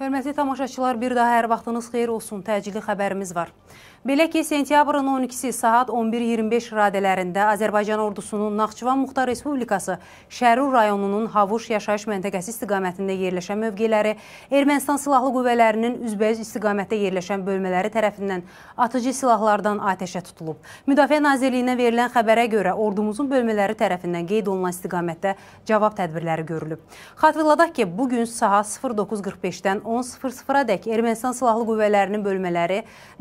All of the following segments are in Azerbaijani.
Hörmətli tamaşaçılar, bir daha hər vaxtınız xeyir olsun. Təcili xəbərimiz var. Belə ki, sentyabrın 12-si saat 11.25 radələrində Azərbaycan ordusunun Naxçıvan Muxtar Respublikası Şərur rayonunun Havuş yaşayış məntəqəsi istiqamətində yerləşən mövqeləri Ermənistan silahlı qüvvələrinin üzbəyiz istiqamətdə yerləşən bölmələri tərəfindən atıcı silahlardan atəşə tutulub. Müdafiə Nazirliyinə verilən xəbərə görə ordumuzun bölmələri tərəfindən qeyd olunan istiqamətdə cavab tədbirləri görülüb. Xatırladaq ki, bugün saat 09.45-dən 10:00-a dək Ermənistan silahlı qüvvələrinin bölmələri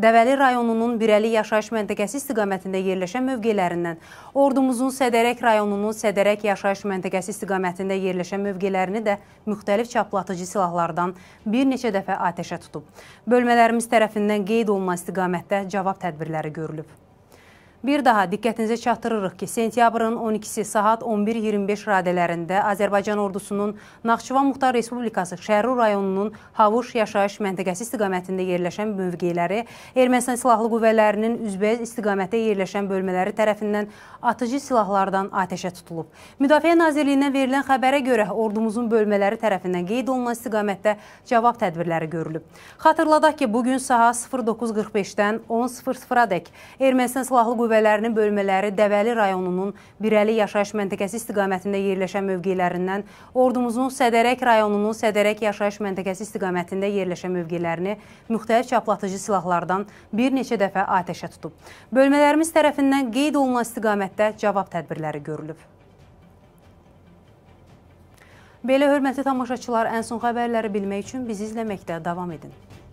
Dəvəli rayonunun Birəli yaşayış məntəqəsi istiqamətində yerləşən mövqelərindən, ordumuzun Sədərək rayonunun Sədərək yaşayış məntəqəsi istiqamətində yerləşən mövqelərini də müxtəlif çaplatıcı silahlardan bir neçə dəfə atəşə tutub. Bölmələrimiz tərəfindən qeyd olunan istiqamətdə cavab tədbirləri görülüb. Bir daha diqqətinizə çatdırırıq ki, sentyabrın 12-si saat 11.25 radələrində Azərbaycan ordusunun Naxçıvan Muxtar Respublikası Şəhru rayonunun Havuş yaşayış məntəqəsi istiqamətində yerləşən mövqeləri Ermənistan silahlı qüvvələrinin üzbəyiz istiqamətdə yerləşən bölmələri tərəfindən atıcı silahlardan atəşə tutulub. Müdafiə Nazirliyindən verilən xəbərə görə ordumuzun bölmələri tərəfindən qeyd olunan istiqamətdə cavab tədbirləri görülüb. Xatırladaq ki, bugün saat 09.45-dən 10.00-dək Ermənistan silahlı qüvvələrinin qüvvələrinin bölmələri Dəvəli rayonunun Birəli yaşayış məntəqəsi istiqamətində yerləşən mövqelərindən, ordumuzun Sədərək rayonunun Sədərək yaşayış məntəqəsi istiqamətində yerləşən mövqelərini müxtəlif çaplatıcı silahlardan bir neçə dəfə atəşə tutub. Bölmələrimiz tərəfindən qeyd olunan istiqamətdə cavab tədbirləri görülüb. Belə hörmətli tamaşaçılar, ən son xəbərləri bilmək üçün bizi izləməkdə davam edin.